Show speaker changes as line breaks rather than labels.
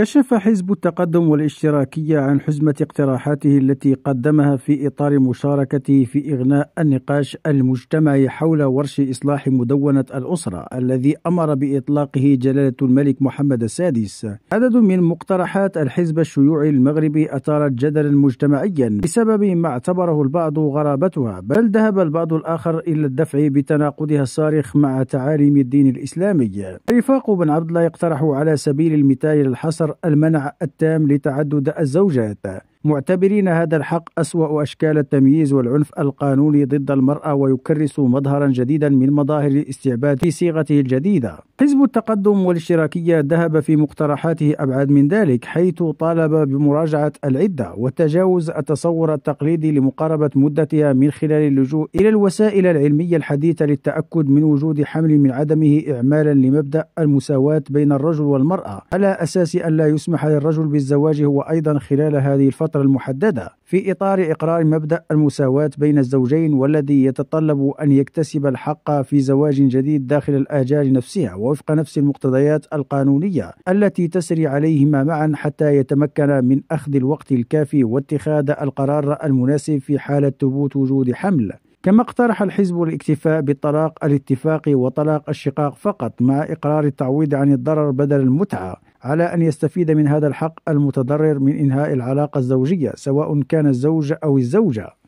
كشف حزب التقدم والاشتراكية عن حزمة اقتراحاته التي قدمها في إطار مشاركته في إغناء النقاش المجتمعي حول ورش إصلاح مدونة الأسرة الذي أمر بإطلاقه جلالة الملك محمد السادس. عدد من مقترحات الحزب الشيوعي المغربي أثارت جدلا مجتمعيا بسبب ما اعتبره البعض غرابتها بل ذهب البعض الآخر إلى الدفع بتناقضها الصارخ مع تعاليم الدين الإسلامي. رفاق بن عبد الله يقترح على سبيل المثال الحصر المنع التام لتعدد الزوجات معتبرين هذا الحق أسوأ أشكال التمييز والعنف القانوني ضد المرأة ويكرس مظهرا جديدا من مظاهر الاستعباد في صيغته الجديدة. حزب التقدم والاشتراكية ذهب في مقترحاته أبعد من ذلك حيث طالب بمراجعة العدة وتجاوز التصور التقليدي لمقاربة مدتها من خلال اللجوء إلى الوسائل العلمية الحديثة للتأكد من وجود حمل من عدمه إعمالا لمبدأ المساواة بين الرجل والمرأة على أساس أن لا يسمح للرجل بالزواج هو أيضا خلال هذه الفترة الفترة المحددة في إطار إقرار مبدأ المساواة بين الزوجين والذي يتطلب أن يكتسب الحق في زواج جديد داخل الآجال نفسها وفق نفس المقتضيات القانونية التي تسري عليهما معا حتى يتمكن من أخذ الوقت الكافي واتخاذ القرار المناسب في حالة ثبوت وجود حمل كما اقترح الحزب الاكتفاء بالطلاق الاتفاقي وطلاق الشقاق فقط مع إقرار التعويض عن الضرر بدل المتعة على أن يستفيد من هذا الحق المتضرر من إنهاء العلاقة الزوجية سواء كان الزوج أو الزوجة